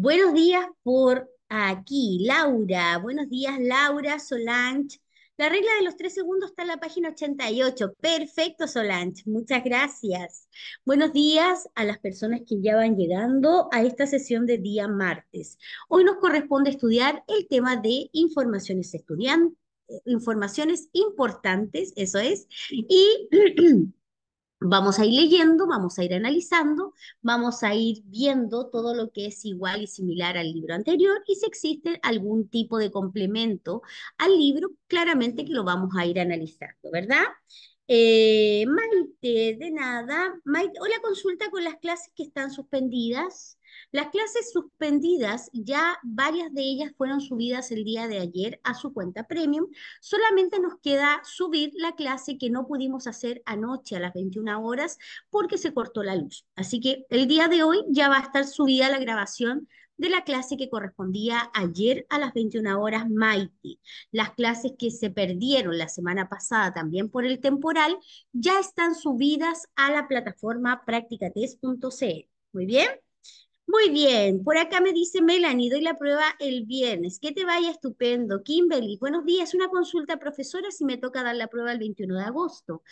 Buenos días por aquí, Laura. Buenos días, Laura Solange. La regla de los tres segundos está en la página 88. Perfecto, Solange. Muchas gracias. Buenos días a las personas que ya van llegando a esta sesión de día martes. Hoy nos corresponde estudiar el tema de informaciones estudiantes, eh, informaciones importantes, eso es, y Vamos a ir leyendo, vamos a ir analizando, vamos a ir viendo todo lo que es igual y similar al libro anterior y si existe algún tipo de complemento al libro, claramente que lo vamos a ir analizando, ¿verdad? Eh, Maite, de nada. Maite, ¿hola consulta con las clases que están suspendidas. Las clases suspendidas, ya varias de ellas fueron subidas el día de ayer a su cuenta premium. Solamente nos queda subir la clase que no pudimos hacer anoche a las 21 horas porque se cortó la luz. Así que el día de hoy ya va a estar subida la grabación de la clase que correspondía ayer a las 21 horas Mighty. Las clases que se perdieron la semana pasada también por el temporal ya están subidas a la plataforma practicatest.cl. Muy bien. Muy bien, por acá me dice Melanie, doy la prueba el viernes. Que te vaya estupendo. Kimberly, buenos días. Una consulta, profesora, si me toca dar la prueba el 21 de agosto.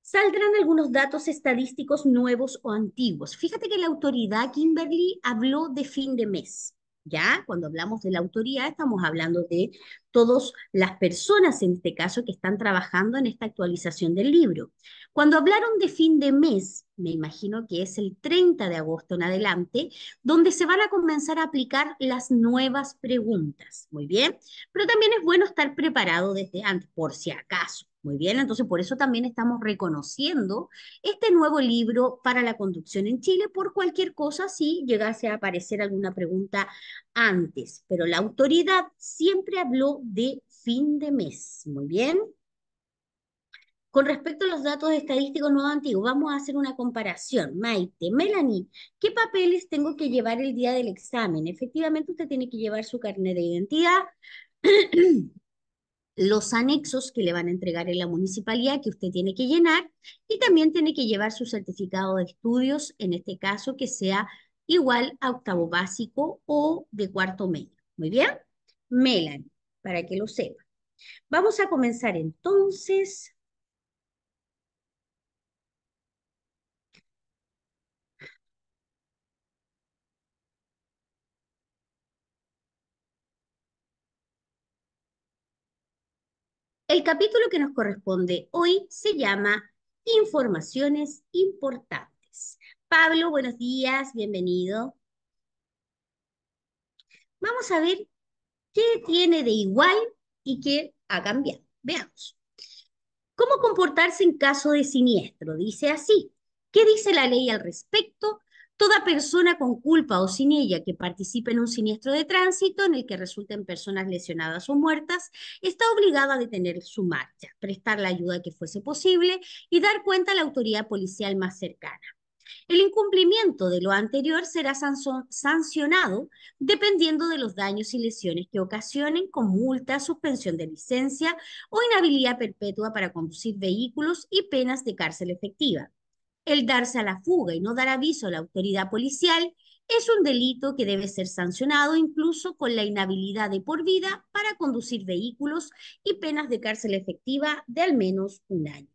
Saldrán algunos datos estadísticos nuevos o antiguos. Fíjate que la autoridad Kimberly habló de fin de mes. ¿ya? Cuando hablamos de la autoridad, estamos hablando de todas las personas, en este caso, que están trabajando en esta actualización del libro. Cuando hablaron de fin de mes, me imagino que es el 30 de agosto en adelante, donde se van a comenzar a aplicar las nuevas preguntas, ¿muy bien? Pero también es bueno estar preparado desde antes, por si acaso. Muy bien, entonces por eso también estamos reconociendo este nuevo libro para la conducción en Chile por cualquier cosa si llegase a aparecer alguna pregunta antes. Pero la autoridad siempre habló de fin de mes. Muy bien. Con respecto a los datos estadísticos nuevos antiguos, vamos a hacer una comparación. Maite, Melanie, ¿qué papeles tengo que llevar el día del examen? Efectivamente, usted tiene que llevar su carnet de identidad, los anexos que le van a entregar en la municipalidad que usted tiene que llenar y también tiene que llevar su certificado de estudios, en este caso que sea igual a octavo básico o de cuarto medio. Muy bien, Melanie, para que lo sepa. Vamos a comenzar entonces. El capítulo que nos corresponde hoy se llama Informaciones importantes. Pablo, buenos días, bienvenido. Vamos a ver qué tiene de igual y qué ha cambiado. Veamos. ¿Cómo comportarse en caso de siniestro? Dice así. ¿Qué dice la ley al respecto? Toda persona con culpa o sin ella que participe en un siniestro de tránsito en el que resulten personas lesionadas o muertas está obligada a detener su marcha, prestar la ayuda que fuese posible y dar cuenta a la autoridad policial más cercana. El incumplimiento de lo anterior será sancionado dependiendo de los daños y lesiones que ocasionen con multa, suspensión de licencia o inhabilidad perpetua para conducir vehículos y penas de cárcel efectiva. El darse a la fuga y no dar aviso a la autoridad policial es un delito que debe ser sancionado incluso con la inhabilidad de por vida para conducir vehículos y penas de cárcel efectiva de al menos un año.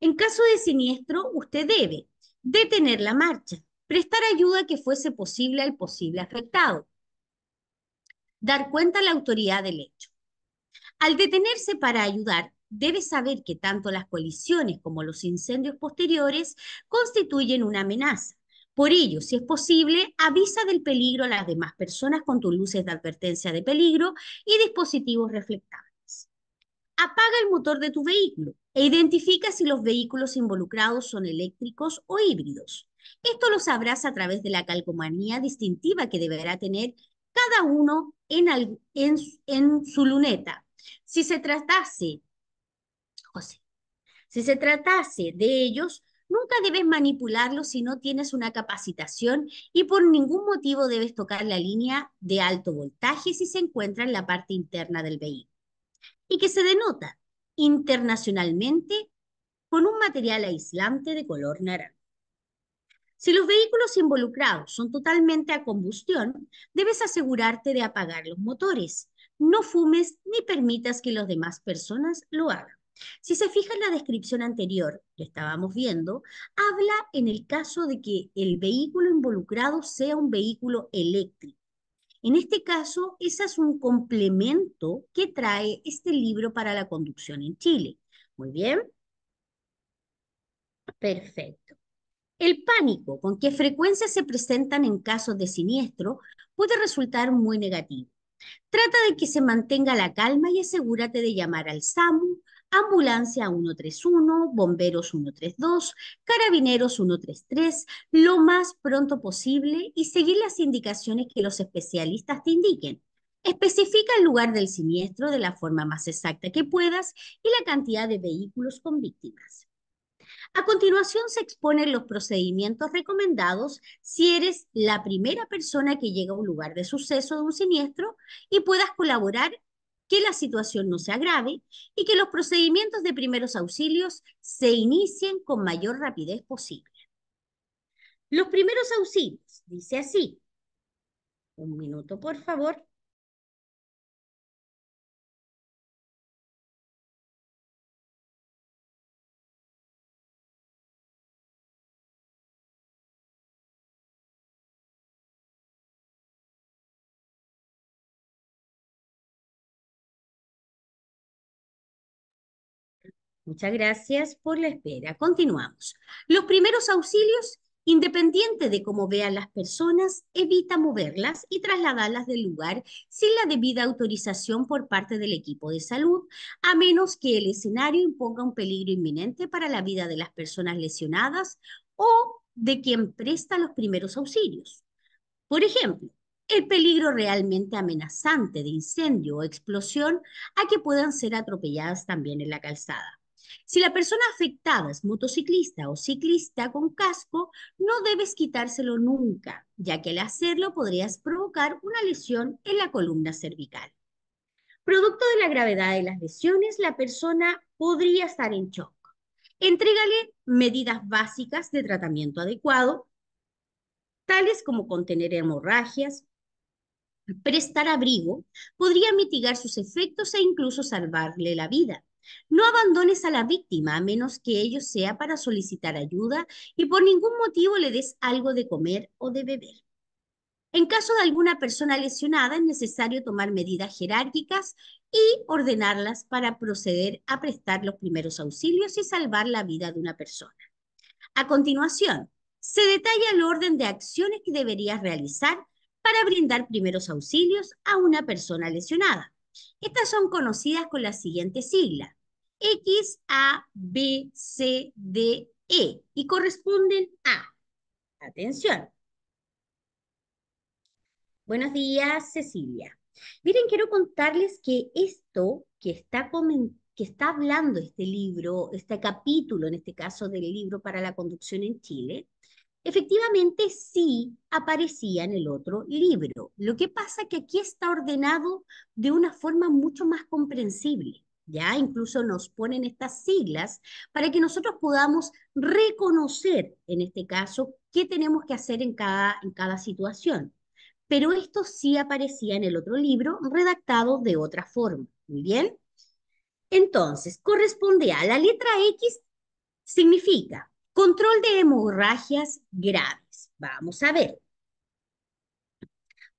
En caso de siniestro, usted debe detener la marcha, prestar ayuda que fuese posible al posible afectado, dar cuenta a la autoridad del hecho. Al detenerse para ayudar, Debes saber que tanto las colisiones como los incendios posteriores constituyen una amenaza. Por ello, si es posible, avisa del peligro a las demás personas con tus luces de advertencia de peligro y dispositivos reflectantes. Apaga el motor de tu vehículo e identifica si los vehículos involucrados son eléctricos o híbridos. Esto lo sabrás a través de la calcomanía distintiva que deberá tener cada uno en, en su luneta. Si se tratase si se tratase de ellos, nunca debes manipularlos si no tienes una capacitación y por ningún motivo debes tocar la línea de alto voltaje si se encuentra en la parte interna del vehículo. Y que se denota internacionalmente con un material aislante de color naranja. Si los vehículos involucrados son totalmente a combustión, debes asegurarte de apagar los motores. No fumes ni permitas que las demás personas lo hagan. Si se fija en la descripción anterior que estábamos viendo, habla en el caso de que el vehículo involucrado sea un vehículo eléctrico. En este caso, ese es un complemento que trae este libro para la conducción en Chile. Muy bien. Perfecto. El pánico, con qué frecuencia se presentan en casos de siniestro, puede resultar muy negativo. Trata de que se mantenga la calma y asegúrate de llamar al SAMU Ambulancia 131, Bomberos 132, Carabineros 133, lo más pronto posible y seguir las indicaciones que los especialistas te indiquen. Especifica el lugar del siniestro de la forma más exacta que puedas y la cantidad de vehículos con víctimas. A continuación se exponen los procedimientos recomendados si eres la primera persona que llega a un lugar de suceso de un siniestro y puedas colaborar que la situación no se agrave y que los procedimientos de primeros auxilios se inicien con mayor rapidez posible. Los primeros auxilios, dice así. Un minuto, por favor. Muchas gracias por la espera. Continuamos. Los primeros auxilios, independiente de cómo vean las personas, evita moverlas y trasladarlas del lugar sin la debida autorización por parte del equipo de salud, a menos que el escenario imponga un peligro inminente para la vida de las personas lesionadas o de quien presta los primeros auxilios. Por ejemplo, el peligro realmente amenazante de incendio o explosión a que puedan ser atropelladas también en la calzada. Si la persona afectada es motociclista o ciclista con casco, no debes quitárselo nunca, ya que al hacerlo podrías provocar una lesión en la columna cervical. Producto de la gravedad de las lesiones, la persona podría estar en shock. Entrégale medidas básicas de tratamiento adecuado, tales como contener hemorragias, prestar abrigo, podría mitigar sus efectos e incluso salvarle la vida. No abandones a la víctima a menos que ello sea para solicitar ayuda y por ningún motivo le des algo de comer o de beber. En caso de alguna persona lesionada es necesario tomar medidas jerárquicas y ordenarlas para proceder a prestar los primeros auxilios y salvar la vida de una persona. A continuación, se detalla el orden de acciones que deberías realizar para brindar primeros auxilios a una persona lesionada. Estas son conocidas con la siguiente sigla. X, A, B, C, D, E. Y corresponden a. Atención. Buenos días, Cecilia. Miren, quiero contarles que esto que está, que está hablando este libro, este capítulo, en este caso del libro para la conducción en Chile, Efectivamente, sí aparecía en el otro libro. Lo que pasa que aquí está ordenado de una forma mucho más comprensible. Ya incluso nos ponen estas siglas para que nosotros podamos reconocer, en este caso, qué tenemos que hacer en cada, en cada situación. Pero esto sí aparecía en el otro libro, redactado de otra forma. Muy bien. Entonces, corresponde a la letra X, significa Control de hemorragias graves. Vamos a ver.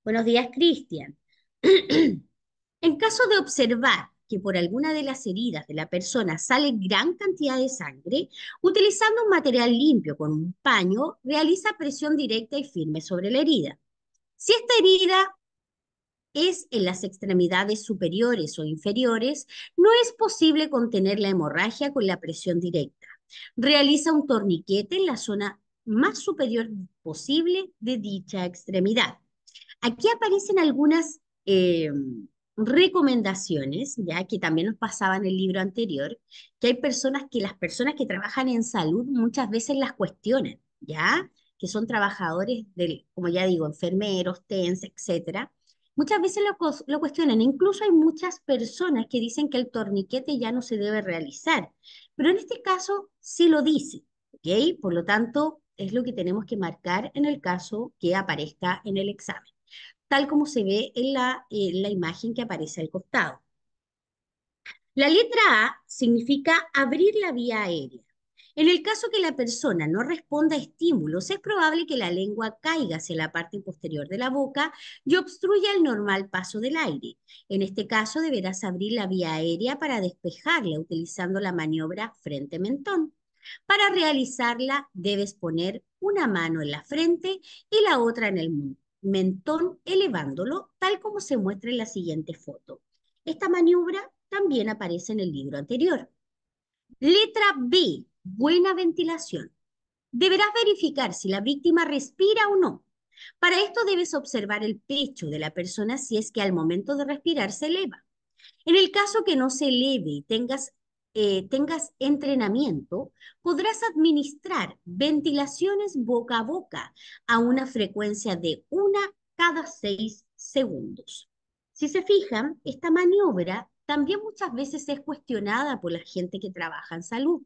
Buenos días, Cristian. en caso de observar que por alguna de las heridas de la persona sale gran cantidad de sangre, utilizando un material limpio con un paño, realiza presión directa y firme sobre la herida. Si esta herida es en las extremidades superiores o inferiores, no es posible contener la hemorragia con la presión directa. Realiza un torniquete en la zona más superior posible de dicha extremidad. Aquí aparecen algunas eh, recomendaciones, ya que también nos pasaba en el libro anterior, que hay personas que las personas que trabajan en salud muchas veces las cuestionan, ¿ya? Que son trabajadores del, como ya digo, enfermeros, TENS, etc., Muchas veces lo cuestionan, incluso hay muchas personas que dicen que el torniquete ya no se debe realizar, pero en este caso sí lo dice, ¿ok? Por lo tanto, es lo que tenemos que marcar en el caso que aparezca en el examen, tal como se ve en la imagen que aparece al costado. La letra A significa abrir la vía aérea. En el caso que la persona no responda a estímulos, es probable que la lengua caiga hacia la parte posterior de la boca y obstruya el normal paso del aire. En este caso, deberás abrir la vía aérea para despejarla utilizando la maniobra frente-mentón. Para realizarla, debes poner una mano en la frente y la otra en el mentón, elevándolo, tal como se muestra en la siguiente foto. Esta maniobra también aparece en el libro anterior. Letra B buena ventilación. Deberás verificar si la víctima respira o no. Para esto debes observar el pecho de la persona si es que al momento de respirar se eleva. En el caso que no se eleve y tengas, eh, tengas entrenamiento, podrás administrar ventilaciones boca a boca a una frecuencia de una cada seis segundos. Si se fijan, esta maniobra también muchas veces es cuestionada por la gente que trabaja en salud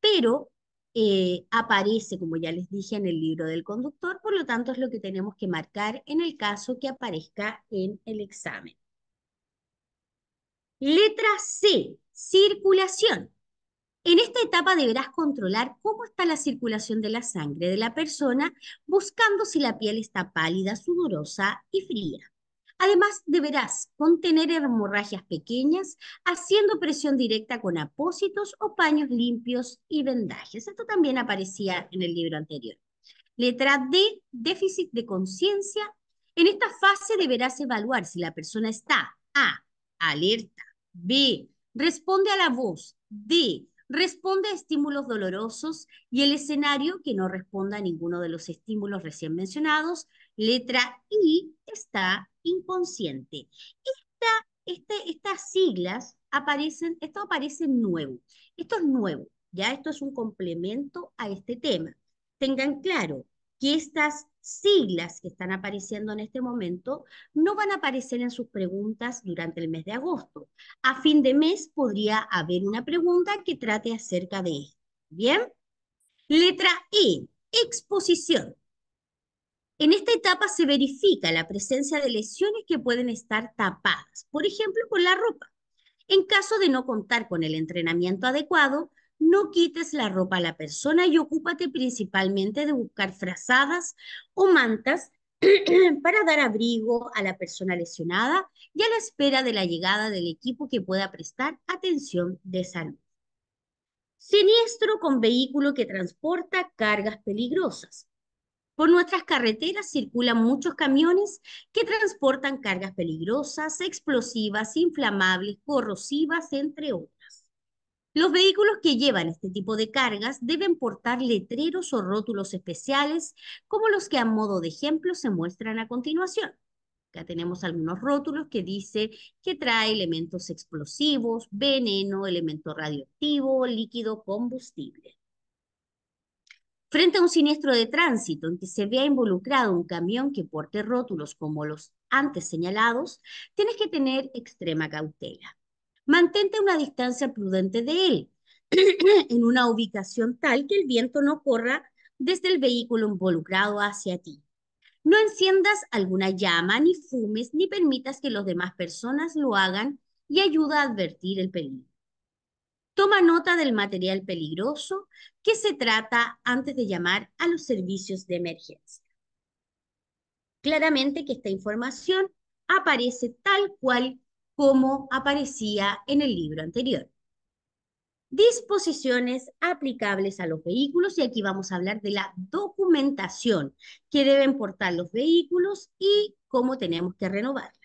pero eh, aparece, como ya les dije, en el libro del conductor, por lo tanto es lo que tenemos que marcar en el caso que aparezca en el examen. Letra C, circulación. En esta etapa deberás controlar cómo está la circulación de la sangre de la persona, buscando si la piel está pálida, sudorosa y fría. Además, deberás contener hemorragias pequeñas haciendo presión directa con apósitos o paños limpios y vendajes. Esto también aparecía en el libro anterior. Letra D, déficit de conciencia. En esta fase deberás evaluar si la persona está A, alerta, B, responde a la voz, D, responde a estímulos dolorosos y el escenario que no responda a ninguno de los estímulos recién mencionados, Letra I está inconsciente. Este, estas siglas aparecen, esto aparece nuevo. Esto es nuevo, ya esto es un complemento a este tema. Tengan claro que estas siglas que están apareciendo en este momento no van a aparecer en sus preguntas durante el mes de agosto. A fin de mes podría haber una pregunta que trate acerca de esto. ¿Bien? Letra E, exposición. En esta etapa se verifica la presencia de lesiones que pueden estar tapadas, por ejemplo, con la ropa. En caso de no contar con el entrenamiento adecuado, no quites la ropa a la persona y ocúpate principalmente de buscar frazadas o mantas para dar abrigo a la persona lesionada y a la espera de la llegada del equipo que pueda prestar atención de salud. Siniestro con vehículo que transporta cargas peligrosas. Por nuestras carreteras circulan muchos camiones que transportan cargas peligrosas, explosivas, inflamables, corrosivas, entre otras. Los vehículos que llevan este tipo de cargas deben portar letreros o rótulos especiales, como los que a modo de ejemplo se muestran a continuación. Acá tenemos algunos rótulos que dice que trae elementos explosivos, veneno, elemento radioactivo, líquido combustible. Frente a un siniestro de tránsito en que se vea involucrado un camión que porte rótulos como los antes señalados, tienes que tener extrema cautela. Mantente a una distancia prudente de él, en una ubicación tal que el viento no corra desde el vehículo involucrado hacia ti. No enciendas alguna llama, ni fumes, ni permitas que las demás personas lo hagan y ayuda a advertir el peligro. Toma nota del material peligroso que se trata antes de llamar a los servicios de emergencia. Claramente que esta información aparece tal cual como aparecía en el libro anterior. Disposiciones aplicables a los vehículos, y aquí vamos a hablar de la documentación que deben portar los vehículos y cómo tenemos que renovarla.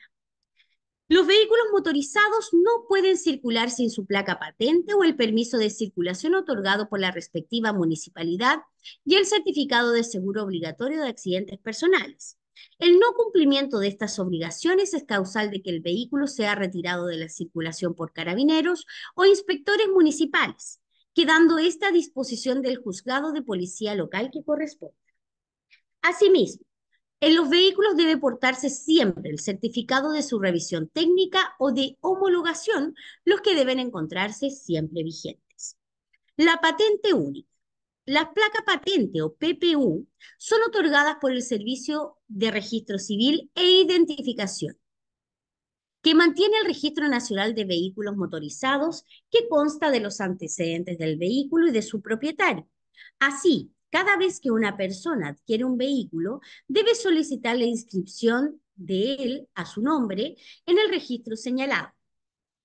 Los vehículos motorizados no pueden circular sin su placa patente o el permiso de circulación otorgado por la respectiva municipalidad y el certificado de seguro obligatorio de accidentes personales. El no cumplimiento de estas obligaciones es causal de que el vehículo sea retirado de la circulación por carabineros o inspectores municipales, quedando esta disposición del juzgado de policía local que corresponda. Asimismo, en los vehículos debe portarse siempre el certificado de su revisión técnica o de homologación, los que deben encontrarse siempre vigentes. La patente única. Las placas patente o PPU son otorgadas por el Servicio de Registro Civil e Identificación, que mantiene el Registro Nacional de Vehículos Motorizados, que consta de los antecedentes del vehículo y de su propietario. Así, cada vez que una persona adquiere un vehículo, debe solicitar la inscripción de él a su nombre en el registro señalado.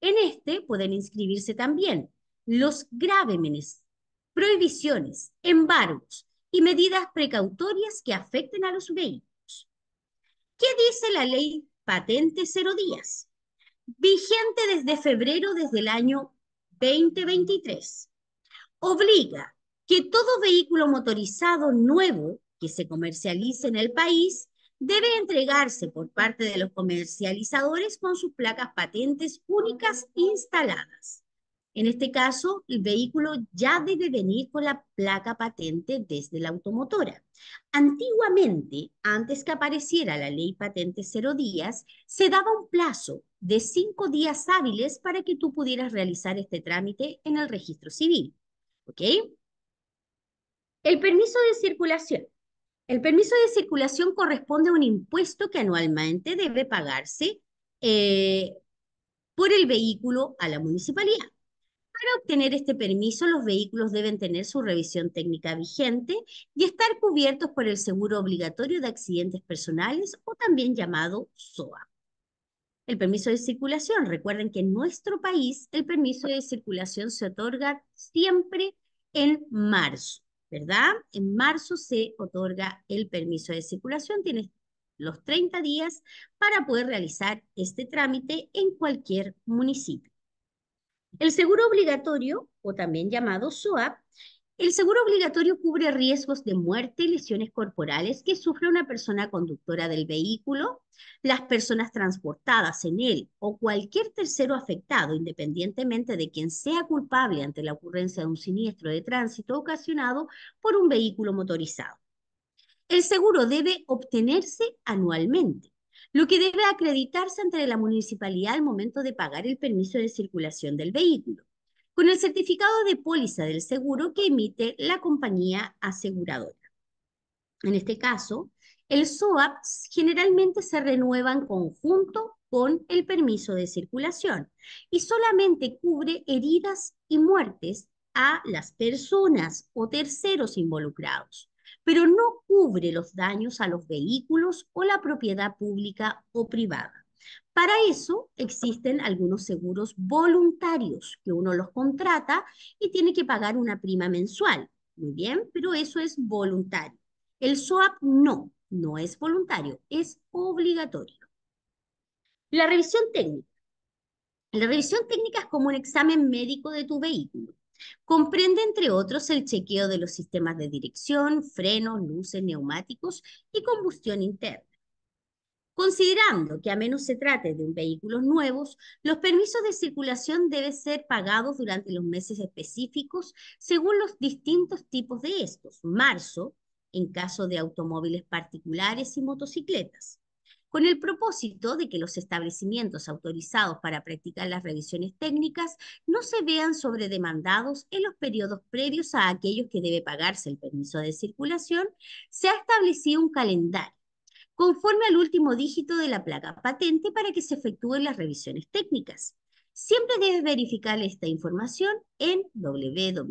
En este pueden inscribirse también los gravámenes, prohibiciones, embargos y medidas precautorias que afecten a los vehículos. ¿Qué dice la ley patente cero días? Vigente desde febrero desde el año 2023. Obliga que todo vehículo motorizado nuevo que se comercialice en el país debe entregarse por parte de los comercializadores con sus placas patentes únicas instaladas. En este caso, el vehículo ya debe venir con la placa patente desde la automotora. Antiguamente, antes que apareciera la ley patente cero días, se daba un plazo de cinco días hábiles para que tú pudieras realizar este trámite en el registro civil. ¿Ok? El permiso de circulación. El permiso de circulación corresponde a un impuesto que anualmente debe pagarse eh, por el vehículo a la municipalidad. Para obtener este permiso, los vehículos deben tener su revisión técnica vigente y estar cubiertos por el seguro obligatorio de accidentes personales o también llamado SOA. El permiso de circulación. Recuerden que en nuestro país el permiso de circulación se otorga siempre en marzo. En marzo se otorga el permiso de circulación, tienes los 30 días para poder realizar este trámite en cualquier municipio. El seguro obligatorio, o también llamado SOAP, el seguro obligatorio cubre riesgos de muerte y lesiones corporales que sufre una persona conductora del vehículo, las personas transportadas en él o cualquier tercero afectado, independientemente de quien sea culpable ante la ocurrencia de un siniestro de tránsito ocasionado por un vehículo motorizado. El seguro debe obtenerse anualmente, lo que debe acreditarse ante la municipalidad al momento de pagar el permiso de circulación del vehículo con el certificado de póliza del seguro que emite la compañía aseguradora. En este caso, el SOAP generalmente se renueva en conjunto con el permiso de circulación y solamente cubre heridas y muertes a las personas o terceros involucrados, pero no cubre los daños a los vehículos o la propiedad pública o privada. Para eso existen algunos seguros voluntarios que uno los contrata y tiene que pagar una prima mensual. Muy bien, pero eso es voluntario. El SOAP no, no es voluntario, es obligatorio. La revisión técnica. La revisión técnica es como un examen médico de tu vehículo. Comprende, entre otros, el chequeo de los sistemas de dirección, frenos, luces, neumáticos y combustión interna. Considerando que a menos se trate de vehículos nuevos, los permisos de circulación deben ser pagados durante los meses específicos según los distintos tipos de estos. Marzo, en caso de automóviles particulares y motocicletas. Con el propósito de que los establecimientos autorizados para practicar las revisiones técnicas no se vean sobredemandados en los periodos previos a aquellos que debe pagarse el permiso de circulación, se ha establecido un calendario conforme al último dígito de la placa patente para que se efectúen las revisiones técnicas. Siempre debes verificar esta información en www.prt.cl.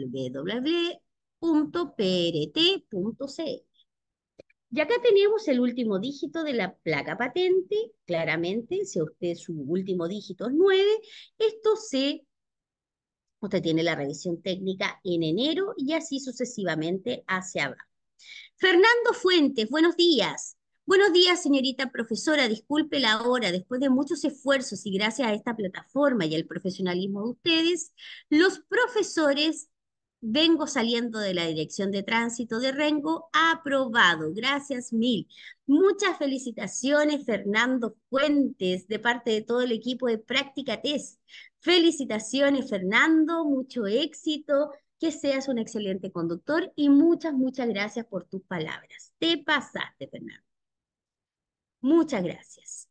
Y acá tenemos el último dígito de la placa patente. Claramente, si usted su último dígito es 9, esto se... Usted tiene la revisión técnica en enero y así sucesivamente hacia abajo. Fernando Fuentes, buenos días. Buenos días, señorita profesora. Disculpe la hora. Después de muchos esfuerzos y gracias a esta plataforma y al profesionalismo de ustedes, los profesores vengo saliendo de la Dirección de Tránsito de Rengo, aprobado. Gracias mil. Muchas felicitaciones, Fernando Fuentes, de parte de todo el equipo de Práctica Test. Felicitaciones, Fernando. Mucho éxito. Que seas un excelente conductor y muchas, muchas gracias por tus palabras. Te pasaste, Fernando. Muchas gracias.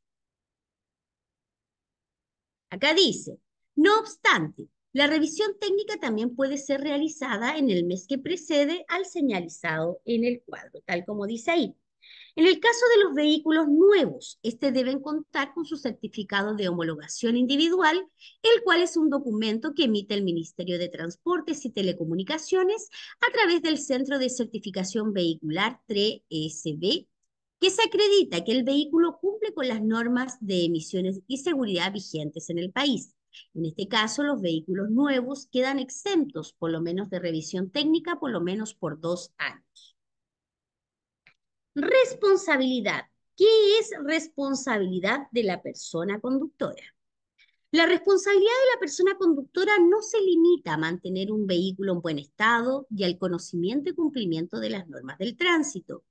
Acá dice, no obstante, la revisión técnica también puede ser realizada en el mes que precede al señalizado en el cuadro, tal como dice ahí. En el caso de los vehículos nuevos, este deben contar con su certificado de homologación individual, el cual es un documento que emite el Ministerio de Transportes y Telecomunicaciones a través del Centro de Certificación Vehicular 3SB que se acredita que el vehículo cumple con las normas de emisiones y seguridad vigentes en el país. En este caso, los vehículos nuevos quedan exentos, por lo menos de revisión técnica, por lo menos por dos años. Responsabilidad. ¿Qué es responsabilidad de la persona conductora? La responsabilidad de la persona conductora no se limita a mantener un vehículo en buen estado y al conocimiento y cumplimiento de las normas del tránsito.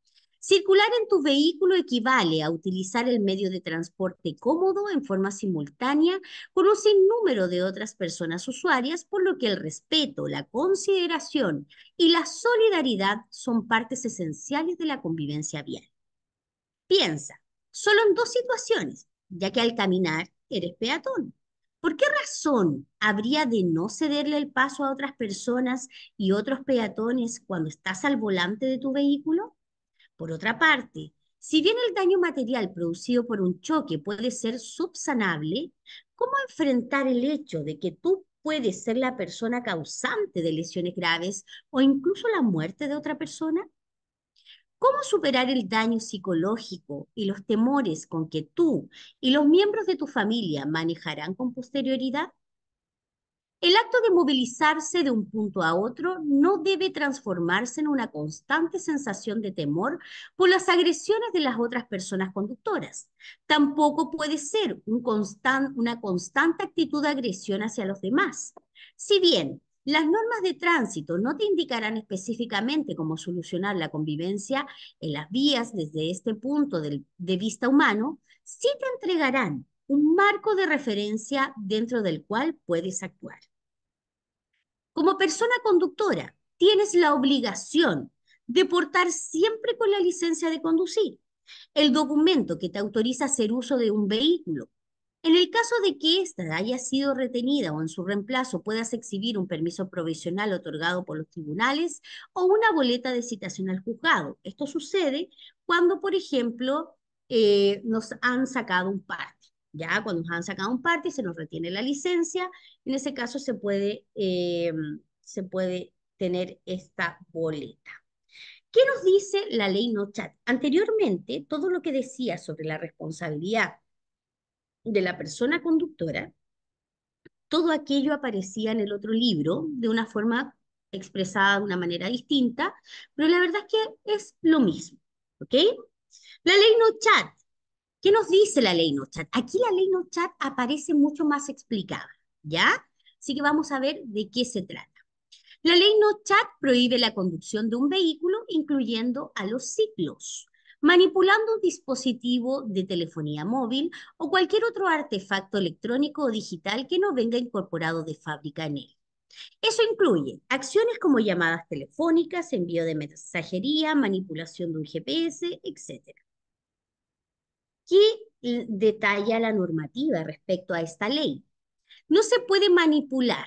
Circular en tu vehículo equivale a utilizar el medio de transporte cómodo en forma simultánea con un sinnúmero de otras personas usuarias, por lo que el respeto, la consideración y la solidaridad son partes esenciales de la convivencia vial. Piensa, solo en dos situaciones, ya que al caminar eres peatón. ¿Por qué razón habría de no cederle el paso a otras personas y otros peatones cuando estás al volante de tu vehículo? Por otra parte, si bien el daño material producido por un choque puede ser subsanable, ¿cómo enfrentar el hecho de que tú puedes ser la persona causante de lesiones graves o incluso la muerte de otra persona? ¿Cómo superar el daño psicológico y los temores con que tú y los miembros de tu familia manejarán con posterioridad? El acto de movilizarse de un punto a otro no debe transformarse en una constante sensación de temor por las agresiones de las otras personas conductoras. Tampoco puede ser una constante actitud de agresión hacia los demás. Si bien las normas de tránsito no te indicarán específicamente cómo solucionar la convivencia en las vías desde este punto de vista humano, sí te entregarán un marco de referencia dentro del cual puedes actuar. Como persona conductora, tienes la obligación de portar siempre con la licencia de conducir el documento que te autoriza hacer uso de un vehículo. En el caso de que ésta haya sido retenida o en su reemplazo puedas exhibir un permiso provisional otorgado por los tribunales o una boleta de citación al juzgado. Esto sucede cuando, por ejemplo, eh, nos han sacado un parte ya cuando han sacado un party se nos retiene la licencia, en ese caso se puede, eh, se puede tener esta boleta. ¿Qué nos dice la ley no chat? Anteriormente, todo lo que decía sobre la responsabilidad de la persona conductora, todo aquello aparecía en el otro libro de una forma expresada de una manera distinta, pero la verdad es que es lo mismo, ¿ok? La ley no chat ¿Qué nos dice la ley NOCHAT? Aquí la ley NOCHAT aparece mucho más explicada, ¿ya? Así que vamos a ver de qué se trata. La ley NOCHAT prohíbe la conducción de un vehículo, incluyendo a los ciclos, manipulando un dispositivo de telefonía móvil o cualquier otro artefacto electrónico o digital que no venga incorporado de fábrica en él. Eso incluye acciones como llamadas telefónicas, envío de mensajería, manipulación de un GPS, etc. ¿Qué detalla la normativa respecto a esta ley? No se puede manipular,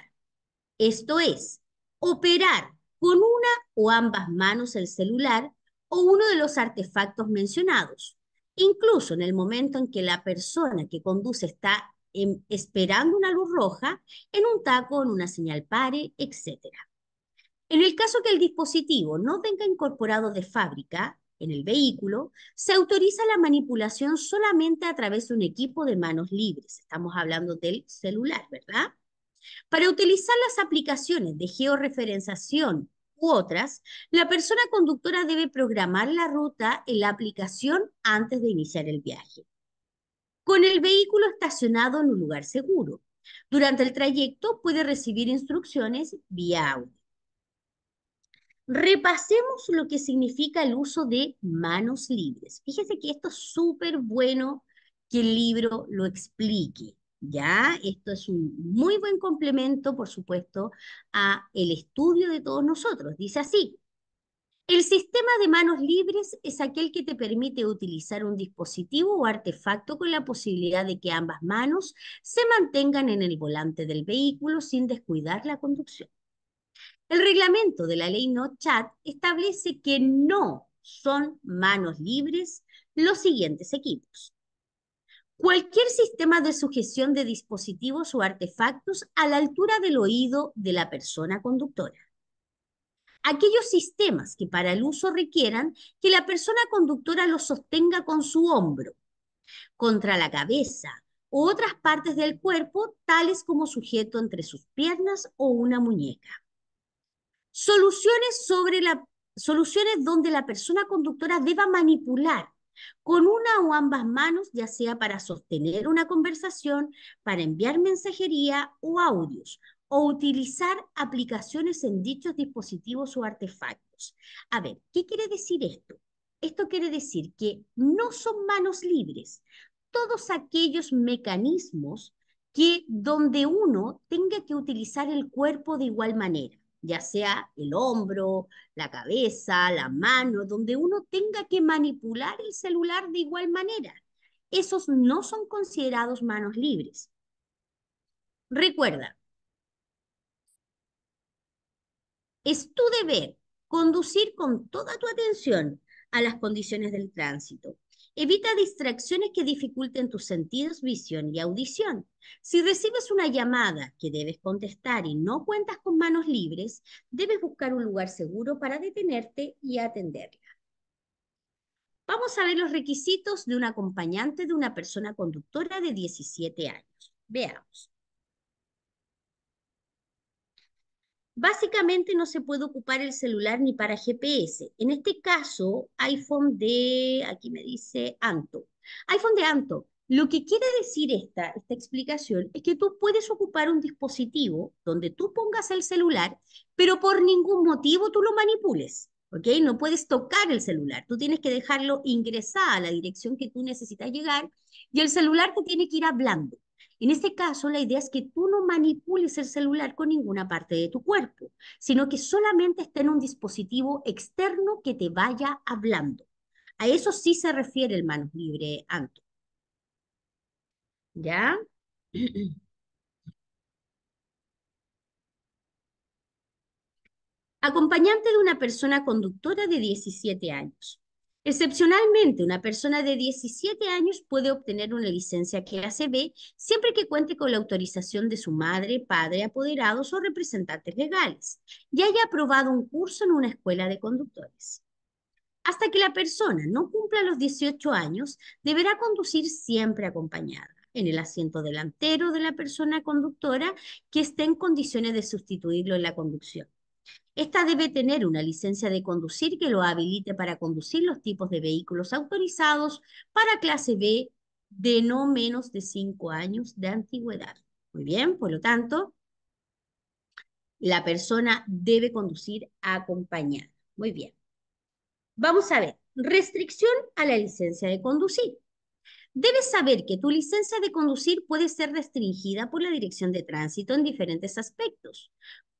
esto es, operar con una o ambas manos el celular o uno de los artefactos mencionados, incluso en el momento en que la persona que conduce está em, esperando una luz roja, en un taco, en una señal pare, etc. En el caso que el dispositivo no tenga incorporado de fábrica, en el vehículo, se autoriza la manipulación solamente a través de un equipo de manos libres. Estamos hablando del celular, ¿verdad? Para utilizar las aplicaciones de georreferenciación u otras, la persona conductora debe programar la ruta en la aplicación antes de iniciar el viaje. Con el vehículo estacionado en un lugar seguro. Durante el trayecto puede recibir instrucciones vía audio. Repasemos lo que significa el uso de manos libres. Fíjese que esto es súper bueno que el libro lo explique. ¿ya? Esto es un muy buen complemento, por supuesto, a el estudio de todos nosotros. Dice así, el sistema de manos libres es aquel que te permite utilizar un dispositivo o artefacto con la posibilidad de que ambas manos se mantengan en el volante del vehículo sin descuidar la conducción. El reglamento de la ley No Chat establece que no son manos libres los siguientes equipos. Cualquier sistema de sujeción de dispositivos o artefactos a la altura del oído de la persona conductora. Aquellos sistemas que para el uso requieran que la persona conductora los sostenga con su hombro, contra la cabeza u otras partes del cuerpo, tales como sujeto entre sus piernas o una muñeca. Soluciones sobre la soluciones donde la persona conductora deba manipular con una o ambas manos, ya sea para sostener una conversación, para enviar mensajería o audios, o utilizar aplicaciones en dichos dispositivos o artefactos. A ver, ¿qué quiere decir esto? Esto quiere decir que no son manos libres. Todos aquellos mecanismos que donde uno tenga que utilizar el cuerpo de igual manera ya sea el hombro, la cabeza, la mano, donde uno tenga que manipular el celular de igual manera. Esos no son considerados manos libres. Recuerda, es tu deber conducir con toda tu atención a las condiciones del tránsito, Evita distracciones que dificulten tus sentidos, visión y audición. Si recibes una llamada que debes contestar y no cuentas con manos libres, debes buscar un lugar seguro para detenerte y atenderla. Vamos a ver los requisitos de un acompañante de una persona conductora de 17 años. Veamos. Básicamente no se puede ocupar el celular ni para GPS. En este caso, iPhone de, aquí me dice Anto, iPhone de Anto. Lo que quiere decir esta, esta explicación es que tú puedes ocupar un dispositivo donde tú pongas el celular, pero por ningún motivo tú lo manipules. ¿ok? No puedes tocar el celular, tú tienes que dejarlo ingresar a la dirección que tú necesitas llegar y el celular te tiene que ir hablando. En este caso, la idea es que tú no manipules el celular con ninguna parte de tu cuerpo, sino que solamente esté en un dispositivo externo que te vaya hablando. A eso sí se refiere el manos libre, Anto. ¿Ya? Acompañante de una persona conductora de 17 años. Excepcionalmente, una persona de 17 años puede obtener una licencia clase B siempre que cuente con la autorización de su madre, padre, apoderados o representantes legales y haya aprobado un curso en una escuela de conductores. Hasta que la persona no cumpla los 18 años, deberá conducir siempre acompañada en el asiento delantero de la persona conductora que esté en condiciones de sustituirlo en la conducción. Esta debe tener una licencia de conducir que lo habilite para conducir los tipos de vehículos autorizados para clase B de no menos de 5 años de antigüedad. Muy bien, por lo tanto, la persona debe conducir acompañada. Muy bien. Vamos a ver, restricción a la licencia de conducir. Debes saber que tu licencia de conducir puede ser restringida por la dirección de tránsito en diferentes aspectos,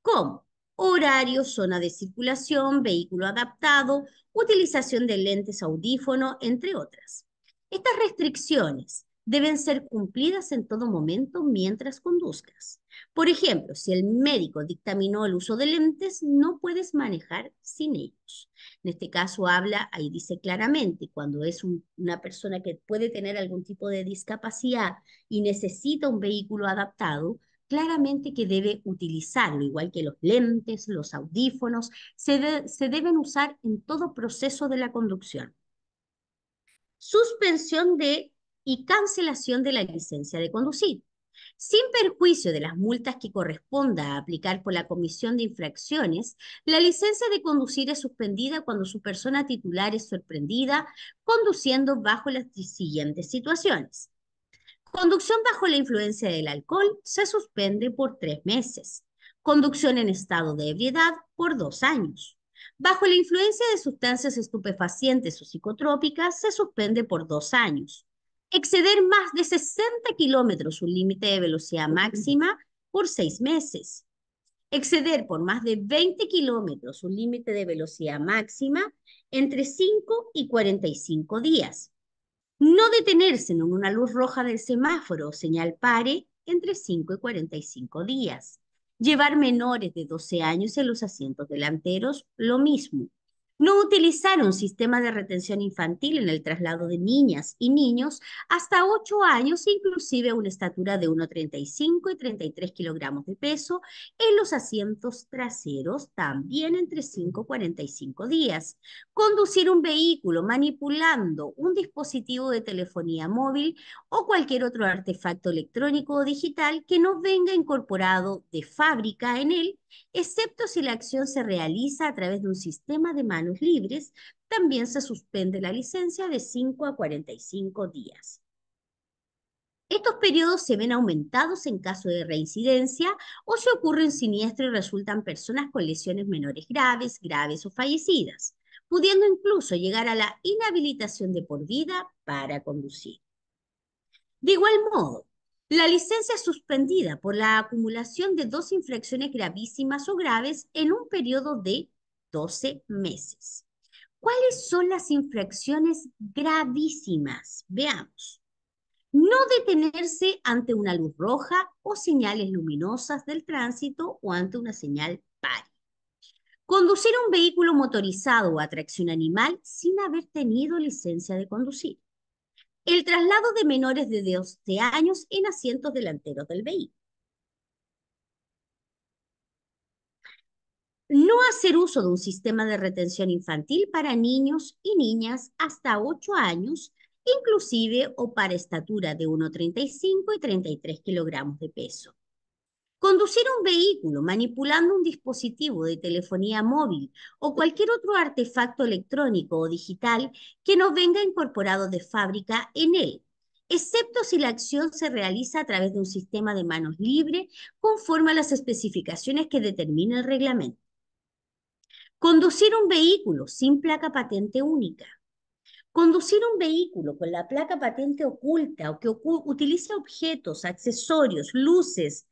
¿Cómo? horario, zona de circulación, vehículo adaptado, utilización de lentes audífono, entre otras. Estas restricciones deben ser cumplidas en todo momento mientras conduzcas. Por ejemplo, si el médico dictaminó el uso de lentes, no puedes manejar sin ellos. En este caso habla, ahí dice claramente, cuando es una persona que puede tener algún tipo de discapacidad y necesita un vehículo adaptado, claramente que debe utilizarlo, igual que los lentes, los audífonos, se, deben usar en todo proceso de la conducción. Suspensión de y cancelación de la licencia de conducir. Sin perjuicio de las multas que corresponda a aplicar por la Comisión de Infracciones, la licencia de conducir es suspendida cuando su persona titular es sorprendida conduciendo bajo las siguientes situaciones. Conducción bajo la influencia del alcohol se suspende por tres meses. Conducción en estado de ebriedad por dos años. Bajo la influencia de sustancias estupefacientes o psicotrópicas se suspende por dos años. Exceder más de 60 kilómetros su límite de velocidad máxima por seis meses. Exceder por más de 20 kilómetros un límite de velocidad máxima entre 5 y 45 días. No detenerse en una luz roja del semáforo señal pare entre 5 y 45 días. Llevar menores de 12 años en los asientos delanteros, lo mismo no utilizar un sistema de retención infantil en el traslado de niñas y niños hasta 8 años, inclusive a una estatura de 1,35 y 33 kilogramos de peso, en los asientos traseros también entre 5 y 45 días. Conducir un vehículo manipulando un dispositivo de telefonía móvil o cualquier otro artefacto electrónico o digital que no venga incorporado de fábrica en él excepto si la acción se realiza a través de un sistema de manos libres, también se suspende la licencia de 5 a 45 días. Estos periodos se ven aumentados en caso de reincidencia o si ocurre un siniestro y resultan personas con lesiones menores graves, graves o fallecidas, pudiendo incluso llegar a la inhabilitación de por vida para conducir. De igual modo, la licencia es suspendida por la acumulación de dos infracciones gravísimas o graves en un periodo de 12 meses. ¿Cuáles son las infracciones gravísimas? Veamos. No detenerse ante una luz roja o señales luminosas del tránsito o ante una señal par. Conducir un vehículo motorizado o a tracción animal sin haber tenido licencia de conducir el traslado de menores de 12 años en asientos delanteros del vehículo. No hacer uso de un sistema de retención infantil para niños y niñas hasta 8 años, inclusive o para estatura de 1,35 y 33 kilogramos de peso. Conducir un vehículo manipulando un dispositivo de telefonía móvil o cualquier otro artefacto electrónico o digital que no venga incorporado de fábrica en él, excepto si la acción se realiza a través de un sistema de manos libre conforme a las especificaciones que determina el reglamento. Conducir un vehículo sin placa patente única. Conducir un vehículo con la placa patente oculta o que utiliza objetos, accesorios, luces,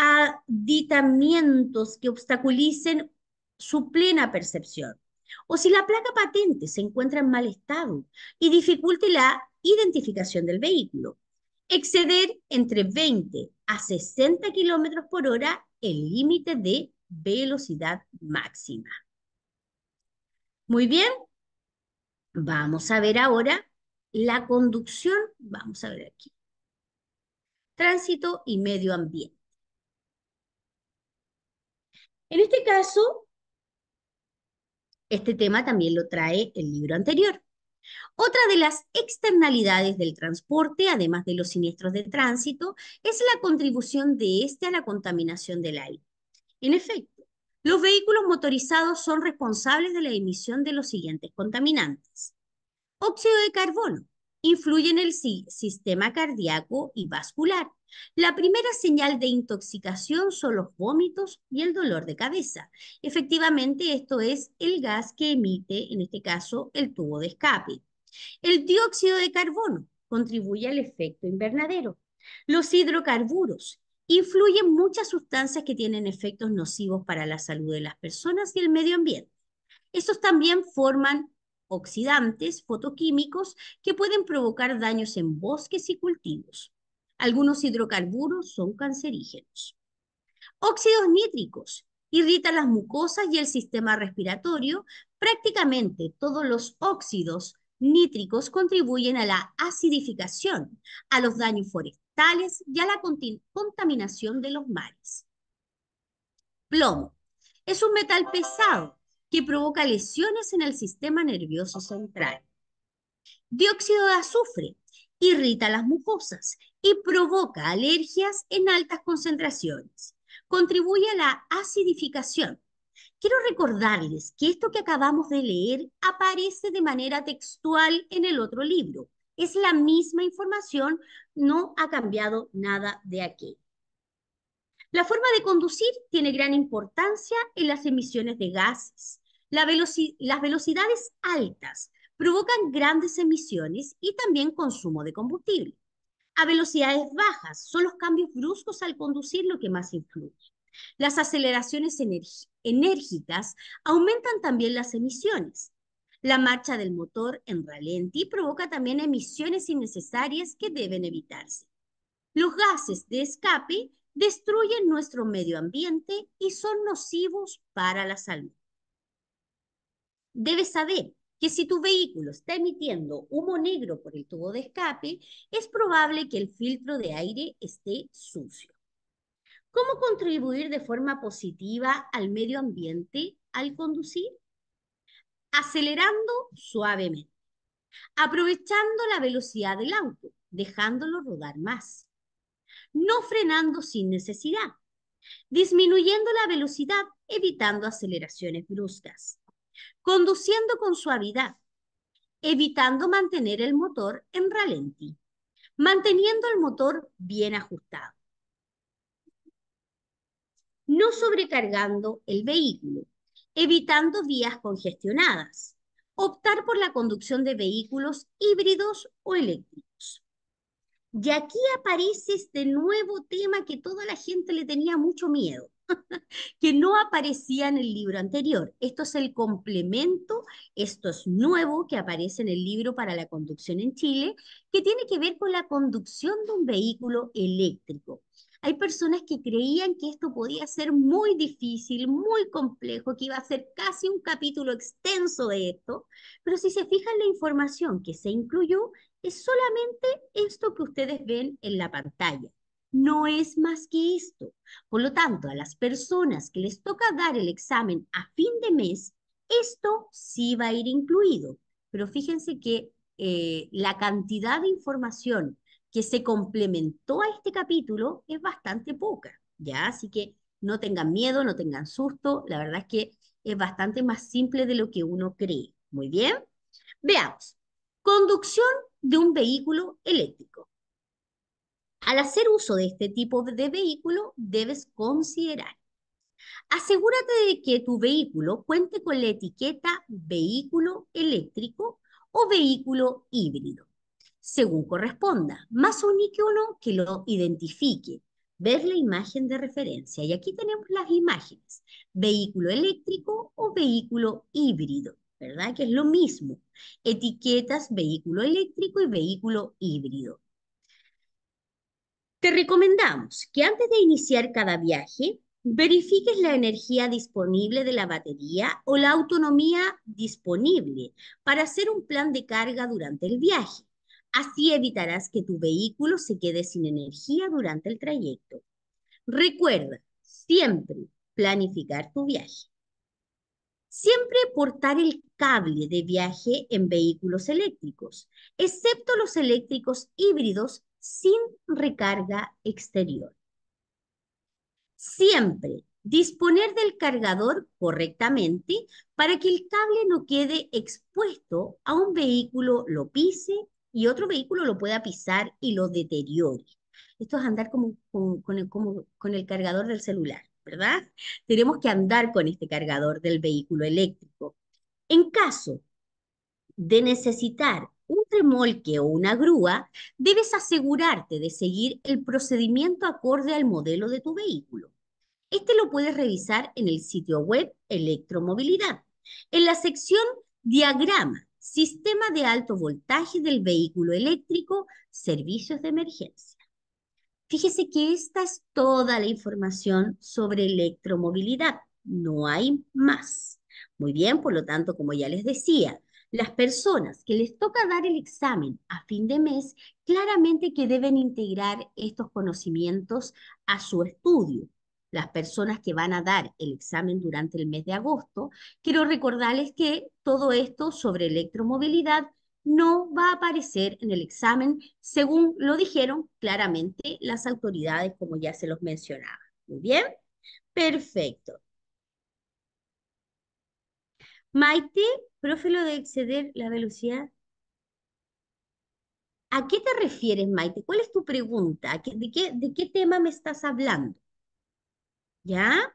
aditamientos que obstaculicen su plena percepción. O si la placa patente se encuentra en mal estado y dificulte la identificación del vehículo. Exceder entre 20 a 60 kilómetros por hora el límite de velocidad máxima. Muy bien, vamos a ver ahora la conducción, vamos a ver aquí, tránsito y medio ambiente. En este caso, este tema también lo trae el libro anterior. Otra de las externalidades del transporte, además de los siniestros de tránsito, es la contribución de este a la contaminación del aire. En efecto, los vehículos motorizados son responsables de la emisión de los siguientes contaminantes. Óxido de carbono influye en el sistema cardíaco y vascular, la primera señal de intoxicación son los vómitos y el dolor de cabeza. Efectivamente, esto es el gas que emite, en este caso, el tubo de escape. El dióxido de carbono contribuye al efecto invernadero. Los hidrocarburos influyen muchas sustancias que tienen efectos nocivos para la salud de las personas y el medio ambiente. Estos también forman oxidantes fotoquímicos que pueden provocar daños en bosques y cultivos. Algunos hidrocarburos son cancerígenos. Óxidos nítricos irritan las mucosas y el sistema respiratorio. Prácticamente todos los óxidos nítricos contribuyen a la acidificación, a los daños forestales y a la contaminación de los mares. Plomo es un metal pesado que provoca lesiones en el sistema nervioso central. Dióxido de azufre irrita las mucosas y provoca alergias en altas concentraciones. Contribuye a la acidificación. Quiero recordarles que esto que acabamos de leer aparece de manera textual en el otro libro. Es la misma información, no ha cambiado nada de aquí. La forma de conducir tiene gran importancia en las emisiones de gases. las velocidades altas provocan grandes emisiones y también consumo de combustible a velocidades bajas. Son los cambios bruscos al conducir lo que más influye. Las aceleraciones enérgicas aumentan también las emisiones. La marcha del motor en ralentí provoca también emisiones innecesarias que deben evitarse. Los gases de escape destruyen nuestro medio ambiente y son nocivos para la salud. Debes saber que si tu vehículo está emitiendo humo negro por el tubo de escape, es probable que el filtro de aire esté sucio. ¿Cómo contribuir de forma positiva al medio ambiente al conducir? Acelerando suavemente, aprovechando la velocidad del auto, dejándolo rodar más, no frenando sin necesidad, disminuyendo la velocidad, evitando aceleraciones bruscas, conduciendo con suavidad, evitando mantener el motor en ralentí, manteniendo el motor bien ajustado. No sobrecargando el vehículo, evitando vías congestionadas, optar por la conducción de vehículos híbridos o eléctricos. Y aquí aparece este nuevo tema que toda la gente le tenía mucho miedo, que no aparecía en el libro anterior. Esto es el complemento, esto es nuevo que aparece en el libro para la conducción en Chile, que tiene que ver con la conducción de un vehículo eléctrico. Hay personas que creían que esto podía ser muy difícil, muy complejo, que iba a ser casi un capítulo extenso de esto, pero si se fijan la información que se incluyó, es solamente esto que ustedes ven en la pantalla no es más que esto. Por lo tanto, a las personas que les toca dar el examen a fin de mes, esto sí va a ir incluido. Pero fíjense que eh, la cantidad de información que se complementó a este capítulo es bastante poca, ¿ya? Así que no tengan miedo, no tengan susto, la verdad es que es bastante más simple de lo que uno cree. Muy bien, veamos. Conducción de un vehículo eléctrico. Al hacer uso de este tipo de vehículo, debes considerar. Asegúrate de que tu vehículo cuente con la etiqueta vehículo eléctrico o vehículo híbrido, según corresponda, más un icono que lo identifique. Ver la imagen de referencia. Y aquí tenemos las imágenes, vehículo eléctrico o vehículo híbrido, ¿verdad? Que es lo mismo. Etiquetas vehículo eléctrico y vehículo híbrido. Te recomendamos que antes de iniciar cada viaje, verifiques la energía disponible de la batería o la autonomía disponible para hacer un plan de carga durante el viaje. Así evitarás que tu vehículo se quede sin energía durante el trayecto. Recuerda siempre planificar tu viaje. Siempre portar el cable de viaje en vehículos eléctricos, excepto los eléctricos híbridos sin recarga exterior. Siempre disponer del cargador correctamente para que el cable no quede expuesto a un vehículo lo pise y otro vehículo lo pueda pisar y lo deteriore. Esto es andar como, con el cargador del celular, ¿verdad? Tenemos que andar con este cargador del vehículo eléctrico. En caso de necesitar un remolque o una grúa, debes asegurarte de seguir el procedimiento acorde al modelo de tu vehículo. Este lo puedes revisar en el sitio web Electromovilidad, en la sección Diagrama, Sistema de alto voltaje del vehículo eléctrico, Servicios de emergencia. Fíjese que esta es toda la información sobre electromovilidad, no hay más. Muy bien, por lo tanto, como ya les decía, las personas que les toca dar el examen a fin de mes, claramente que deben integrar estos conocimientos a su estudio. Las personas que van a dar el examen durante el mes de agosto, quiero recordarles que todo esto sobre electromovilidad no va a aparecer en el examen, según lo dijeron claramente las autoridades, como ya se los mencionaba. Muy bien, perfecto. Maite, lo de exceder la velocidad. ¿A qué te refieres, Maite? ¿Cuál es tu pregunta? ¿De qué, de qué tema me estás hablando? ¿Ya?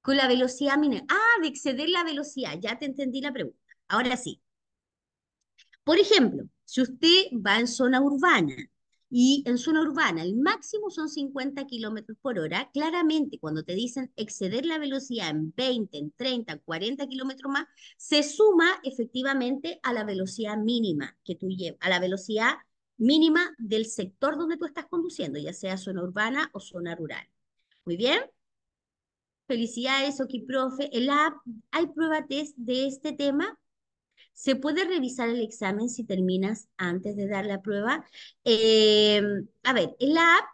Con la velocidad mínima. Ah, de exceder la velocidad. Ya te entendí la pregunta. Ahora sí. Por ejemplo, si usted va en zona urbana y en zona urbana, el máximo son 50 kilómetros por hora. Claramente, cuando te dicen exceder la velocidad en 20, en 30, 40 kilómetros más, se suma efectivamente a la velocidad mínima que tú llevas, a la velocidad mínima del sector donde tú estás conduciendo, ya sea zona urbana o zona rural. Muy bien. Felicidades, Oki Profe. el app hay prueba de este tema se puede revisar el examen si terminas antes de dar la prueba. Eh, a ver, en la app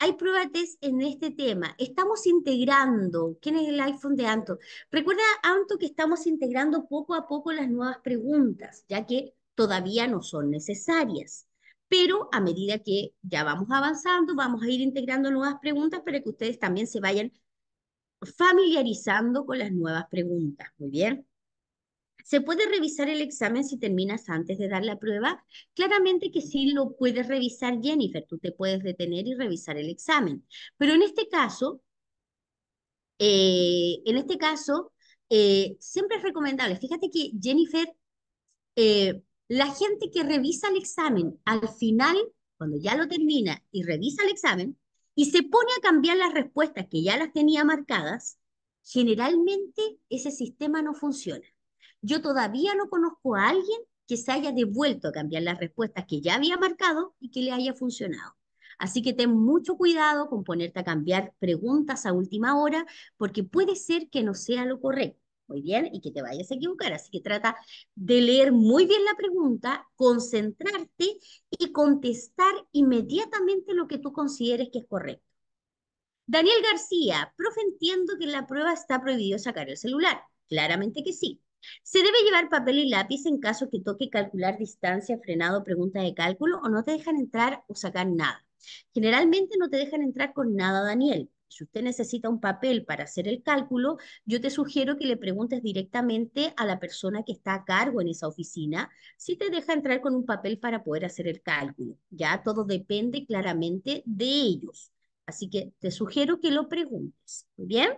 hay pruebas test en este tema. Estamos integrando. ¿Quién es el iPhone de Anto? Recuerda, Anto, que estamos integrando poco a poco las nuevas preguntas, ya que todavía no son necesarias. Pero a medida que ya vamos avanzando, vamos a ir integrando nuevas preguntas para que ustedes también se vayan familiarizando con las nuevas preguntas. Muy bien. ¿Se puede revisar el examen si terminas antes de dar la prueba? Claramente que sí lo puedes revisar, Jennifer. Tú te puedes detener y revisar el examen. Pero en este caso, eh, en este caso, eh, siempre es recomendable. Fíjate que, Jennifer, eh, la gente que revisa el examen al final, cuando ya lo termina y revisa el examen, y se pone a cambiar las respuestas que ya las tenía marcadas, generalmente ese sistema no funciona yo todavía no conozco a alguien que se haya devuelto a cambiar las respuestas que ya había marcado y que le haya funcionado. Así que ten mucho cuidado con ponerte a cambiar preguntas a última hora, porque puede ser que no sea lo correcto. Muy bien, y que te vayas a equivocar. Así que trata de leer muy bien la pregunta, concentrarte y contestar inmediatamente lo que tú consideres que es correcto. Daniel García, profe, entiendo que en la prueba está prohibido sacar el celular. Claramente que sí. ¿Se debe llevar papel y lápiz en caso que toque calcular distancia, frenado, pregunta de cálculo o no te dejan entrar o sacar nada? Generalmente no te dejan entrar con nada, Daniel. Si usted necesita un papel para hacer el cálculo, yo te sugiero que le preguntes directamente a la persona que está a cargo en esa oficina si te deja entrar con un papel para poder hacer el cálculo. Ya todo depende claramente de ellos. Así que te sugiero que lo preguntes. ¿Bien?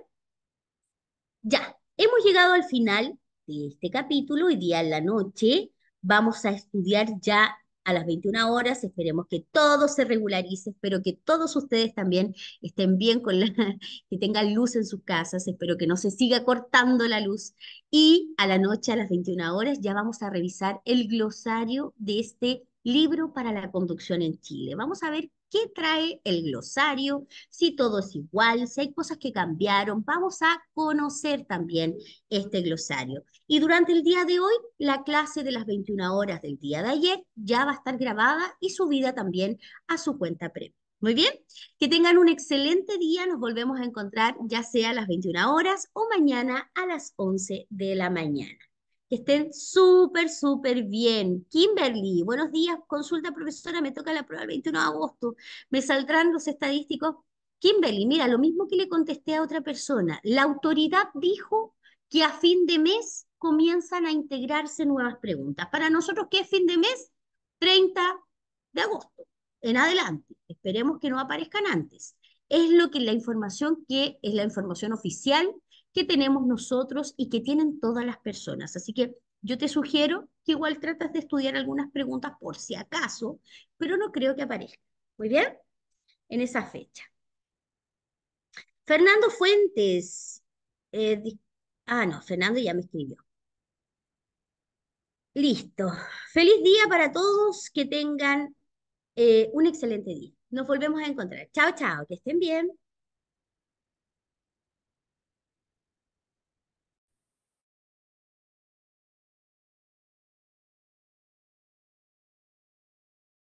Ya, hemos llegado al final de este capítulo. y día a la noche vamos a estudiar ya a las 21 horas. Esperemos que todo se regularice, espero que todos ustedes también estén bien con la, que tengan luz en sus casas, espero que no se siga cortando la luz. Y a la noche, a las 21 horas, ya vamos a revisar el glosario de este libro para la conducción en Chile. Vamos a ver qué trae el glosario, si todo es igual, si hay cosas que cambiaron. Vamos a conocer también este glosario. Y durante el día de hoy, la clase de las 21 horas del día de ayer ya va a estar grabada y subida también a su cuenta previa. Muy bien, que tengan un excelente día. Nos volvemos a encontrar ya sea a las 21 horas o mañana a las 11 de la mañana. Que estén súper, súper bien. Kimberly, buenos días. Consulta, profesora, me toca la prueba el 21 de agosto. Me saldrán los estadísticos. Kimberly, mira, lo mismo que le contesté a otra persona. La autoridad dijo que a fin de mes comienzan a integrarse nuevas preguntas. Para nosotros, ¿qué es fin de mes? 30 de agosto, en adelante. Esperemos que no aparezcan antes. Es lo que la información que es la información oficial que tenemos nosotros y que tienen todas las personas. Así que yo te sugiero que igual tratas de estudiar algunas preguntas por si acaso, pero no creo que aparezca. Muy bien, en esa fecha. Fernando Fuentes. Eh, ah, no, Fernando ya me escribió. Listo. Feliz día para todos. Que tengan eh, un excelente día. Nos volvemos a encontrar. Chao, chao. Que estén bien.